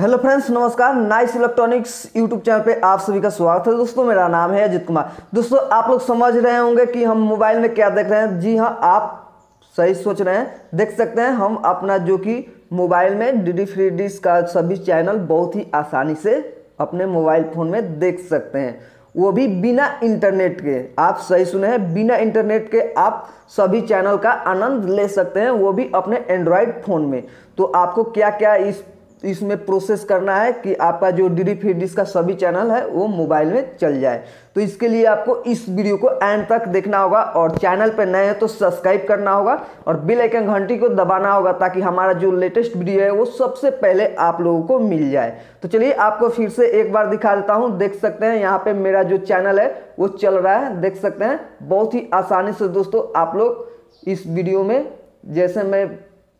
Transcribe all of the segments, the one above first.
hello friends नमस्कार nice electronics YouTube channel पे आप सभी का स्वागत है दोस्तों मेरा नाम है अजित कुमार दोस्तों आप लोग समझ रहे होंगे कि हम मोबाइल में क्या देख रहे हैं जी हाँ आप सही सोच रहे हैं देख सकते हैं हम अपना जो कि मोबाइल में डी डी फ्री डिश का सभी चैनल बहुत ही आसानी से अपने मोबाइल फ़ोन में देख सकते हैं वो भी बिना इंटरनेट के आप सही सुने हैं बिना इंटरनेट के आप सभी चैनल का आनंद ले सकते हैं वो भी अपने एंड्रॉयड फ़ोन में तो आपको क्या क्या इस इसमें प्रोसेस करना है कि आपका जो डी डी फ्री का सभी चैनल है वो मोबाइल में चल जाए तो इसके लिए आपको इस वीडियो को एंड तक देखना होगा और चैनल पर नए हैं तो सब्सक्राइब करना होगा और बिल आइकन घंटी को दबाना होगा ताकि हमारा जो लेटेस्ट वीडियो है वो सबसे पहले आप लोगों को मिल जाए तो चलिए आपको फिर से एक बार दिखा देता हूँ देख सकते हैं यहाँ पर मेरा जो चैनल है वो चल रहा है देख सकते हैं बहुत ही आसानी से दोस्तों आप लोग इस वीडियो में जैसे मैं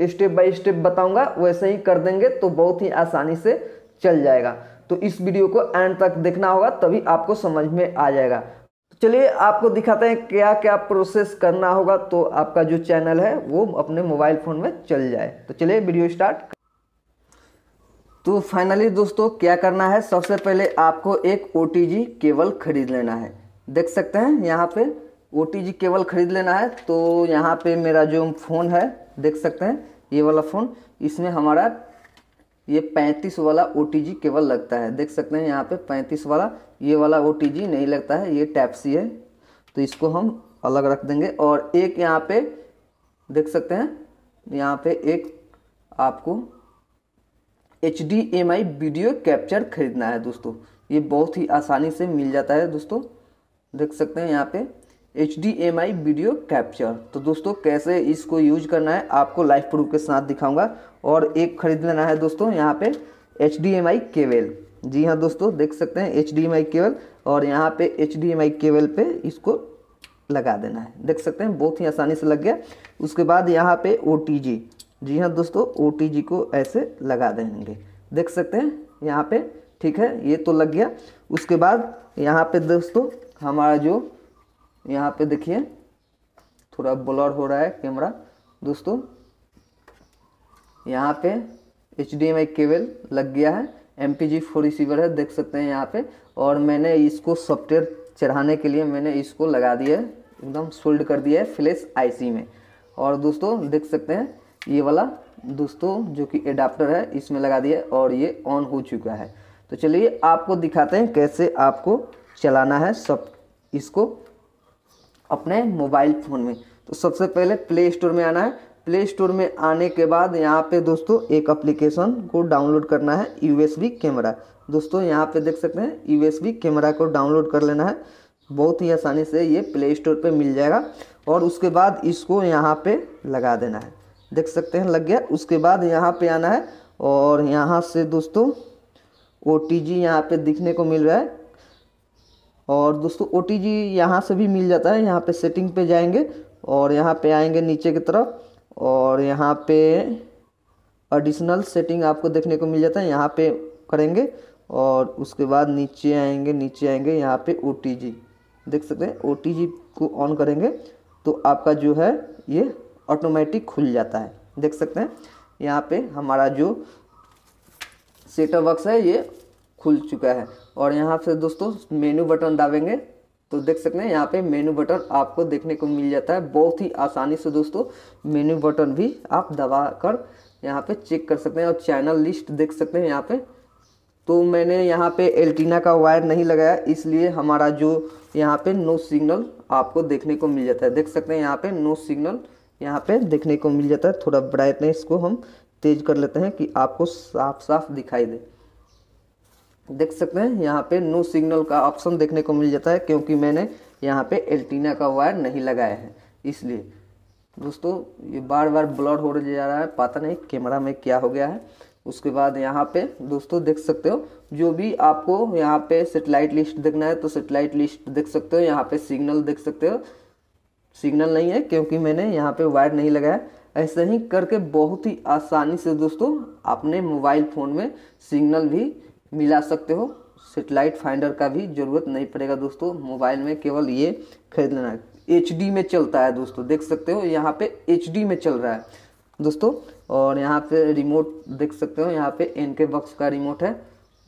स्टेप बाय स्टेप बताऊंगा वैसे ही कर देंगे तो बहुत ही आसानी से चल जाएगा तो इस वीडियो को एंड तक देखना होगा तभी आपको समझ में आ जाएगा तो चलिए आपको दिखाते हैं क्या क्या प्रोसेस करना होगा तो आपका जो चैनल है वो अपने मोबाइल फ़ोन में चल जाए तो चलिए वीडियो स्टार्ट तो फाइनली दोस्तों क्या करना है सबसे पहले आपको एक ओ केबल खरीद लेना है देख सकते हैं यहाँ पे ओ केबल खरीद लेना है तो यहाँ पे मेरा जो फ़ोन है देख सकते हैं ये वाला फ़ोन इसमें हमारा ये पैंतीस वाला ओ केबल लगता है देख सकते हैं यहाँ पे पैंतीस वाला ये वाला ओ नहीं लगता है ये टैप सी है तो इसको हम अलग रख देंगे और एक यहाँ पे देख सकते हैं यहाँ पे एक आपको H D M I video capture खरीदना है दोस्तों ये बहुत ही आसानी से मिल जाता है दोस्तों देख सकते हैं यहाँ पे H D M I video capture तो दोस्तों कैसे इसको यूज करना है आपको लाइव प्रूफ के साथ दिखाऊंगा और एक खरीद लेना है दोस्तों यहाँ पे H D M I cable जी हाँ दोस्तों देख सकते हैं H D M I cable और यहाँ पे H D M I cable पे इसको लगा देना है देख सकते हैं बहुत ही आसानी से लग गया उसके बाद यहाँ पे ओ टी जी जी हाँ दोस्तों ओ टी जी को ऐसे लगा देंगे देख सकते हैं यहाँ पे ठीक है ये तो लग गया उसके बाद यहाँ पे दोस्तों हमारा जो यहाँ पे देखिए थोड़ा ब्लर हो रहा है कैमरा दोस्तों यहाँ पे एच केबल लग गया है M P G four receiver है देख सकते हैं यहाँ पे और मैंने इसको सॉफ्टवेयर चढ़ाने के लिए मैंने इसको लगा दिया है एकदम सोल्ड कर दिया है फ्लैश आईसी में और दोस्तों देख सकते हैं ये वाला दोस्तों जो कि एडाप्टर है इसमें लगा दिया और ये ऑन हो चुका है तो चलिए आपको दिखाते हैं कैसे आपको चलाना है सब इसको अपने मोबाइल फ़ोन में तो सबसे पहले प्ले स्टोर में आना है प्ले स्टोर में आने के बाद यहाँ पे दोस्तों एक एप्लीकेशन को डाउनलोड करना है यू कैमरा दोस्तों यहाँ पे देख सकते हैं यू कैमरा को डाउनलोड कर लेना है बहुत ही आसानी से ये प्ले स्टोर पर मिल जाएगा और उसके बाद इसको यहाँ पे लगा देना है देख सकते हैं लग गया उसके बाद यहाँ पे आना है और यहाँ से दोस्तों ओ टी जी यहाँ पर दिखने को मिल रहा है और दोस्तों ओ टी जी यहाँ से भी मिल जाता है यहाँ पे सेटिंग पे जाएंगे और यहाँ पे आएंगे नीचे की तरफ और यहाँ पे एडिशनल सेटिंग आपको देखने को मिल जाता है यहाँ पे करेंगे और उसके बाद नीचे आएंगे नीचे आएंगे यहाँ पे ओ देख सकते हैं ओ को ऑन करेंगे तो आपका जो है ये ऑटोमेटिक खुल जाता है देख सकते हैं यहाँ पे हमारा जो सेटअप बॉक्स है ये खुल चुका है और यहाँ से दोस्तों मेनू बटन दाबेंगे तो देख सकते हैं यहाँ पे मेनू बटन आपको देखने को मिल जाता है बहुत ही आसानी से दोस्तों मेनू बटन भी आप दबा कर यहाँ पे चेक कर सकते हैं और चैनल लिस्ट देख सकते हैं यहाँ पे तो मैंने यहाँ पे एल्टीना का वायर नहीं लगाया इसलिए हमारा जो यहाँ पे नो सिग्नल आपको देखने को मिल जाता है देख सकते हैं यहाँ पे नो सिग्नल यहाँ पे देखने को मिल जाता है थोड़ा ब्राइटनेस को हम तेज कर लेते हैं कि आपको साफ साफ दिखाई दे देख सकते हैं यहाँ पे नो सिग्नल का ऑप्शन देखने को मिल जाता है क्योंकि मैंने यहाँ पे एल्टीना का वायर नहीं लगाया है इसलिए दोस्तों ये बार बार ब्लड हो जा रहा है पता नहीं कैमरा में क्या हो गया है उसके बाद यहाँ पे दोस्तों देख सकते हो जो भी आपको यहाँ पे सेटेलाइट लिस्ट देखना है तो सेटेलाइट लिस्ट देख सकते हो यहाँ पे सिग्नल देख सकते हो सिग्नल नहीं है क्योंकि मैंने यहाँ पे वायर नहीं लगाया ऐसे ही करके बहुत ही आसानी से दोस्तों अपने मोबाइल फ़ोन में सिग्नल भी मिला सकते हो सेटेलाइट फाइंडर का भी ज़रूरत नहीं पड़ेगा दोस्तों मोबाइल में केवल ये खरीद लेना है एच में चलता है दोस्तों देख सकते हो यहाँ पे एच में चल रहा है दोस्तों और यहाँ पे रिमोट देख सकते हो यहाँ पे एन के बक्स का रिमोट है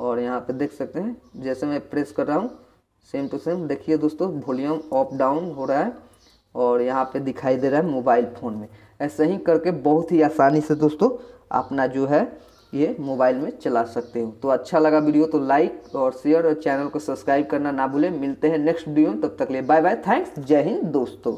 और यहाँ पे देख सकते हैं जैसे मैं प्रेस कर रहा हूँ सेम टू सेम देखिए दोस्तों वॉल्यूम अप डाउन हो रहा है और यहाँ पे दिखाई दे रहा है मोबाइल फ़ोन में ऐसे ही करके बहुत ही आसानी से दोस्तों अपना जो है ये मोबाइल में चला सकते हो तो अच्छा लगा वीडियो तो लाइक और शेयर और चैनल को सब्सक्राइब करना ना भूलें मिलते हैं नेक्स्ट वीडियो में तब तक लिए बाय बाय थैंक्स जय हिंद दोस्तों